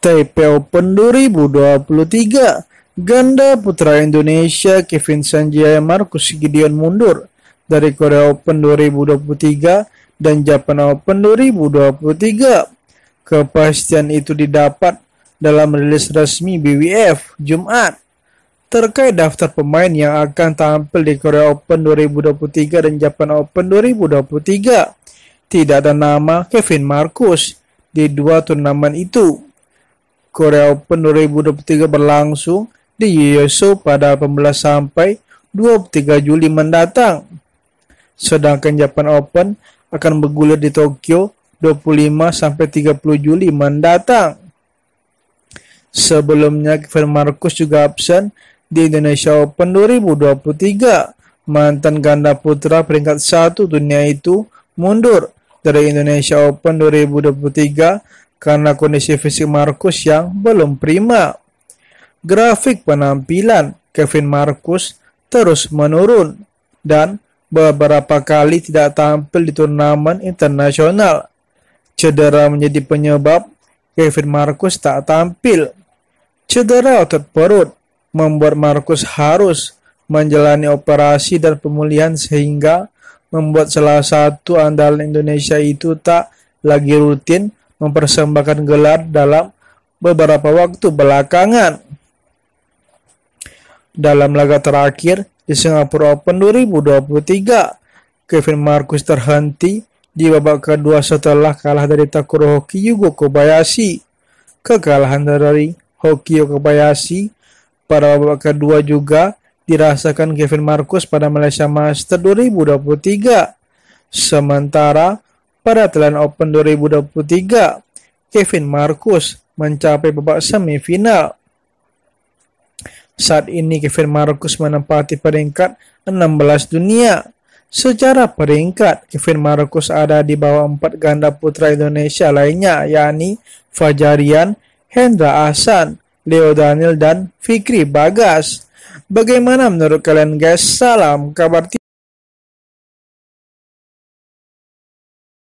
TP Open 2023. Ganda putra Indonesia Kevin Sanjaya Markus Gideon mundur dari Korea Open 2023 dan Japan Open 2023. Kepastian itu didapat dalam rilis resmi BWF Jumat terkait daftar pemain yang akan tampil di Korea Open 2023 dan Japan Open 2023. Tidak ada nama Kevin Markus di dua turnamen itu. Korea Open 2023 berlangsung di Yeosu pada 18 sampai 23 Juli mendatang. Sedangkan Japan Open akan bergulir di Tokyo 25 sampai 30 Juli mendatang. Sebelumnya Kevin Marcus juga absen di Indonesia Open 2023. Mantan ganda putra peringkat 1 dunia itu mundur dari Indonesia Open 2023 karena kondisi fisik Marcus yang belum prima. Grafik penampilan Kevin Marcus terus menurun dan beberapa kali tidak tampil di turnamen internasional. Cedera menjadi penyebab Kevin Marcus tak tampil. Cedera otot perut membuat Marcus harus menjalani operasi dan pemulihan sehingga membuat salah satu andalan Indonesia itu tak lagi rutin mempersembahkan gelar dalam beberapa waktu belakangan. Dalam laga terakhir di Singapura Open 2023, Kevin Marcus terhenti di babak kedua setelah kalah dari Takuro Yugo Kobayashi. Kekalahan dari Hokiyo Kobayashi pada babak kedua juga dirasakan Kevin Marcus pada Malaysia Master 2023. Sementara pada Thailand Open 2023, Kevin Marcus mencapai babak semifinal. Saat ini Kevin Marcus menempati peringkat 16 dunia. Secara peringkat, Kevin Marcus ada di bawah empat ganda putra Indonesia lainnya, yakni Fajarian, Hendra Ahsan, Leo Daniel, dan Fikri Bagas. Bagaimana menurut kalian guys? Salam kabar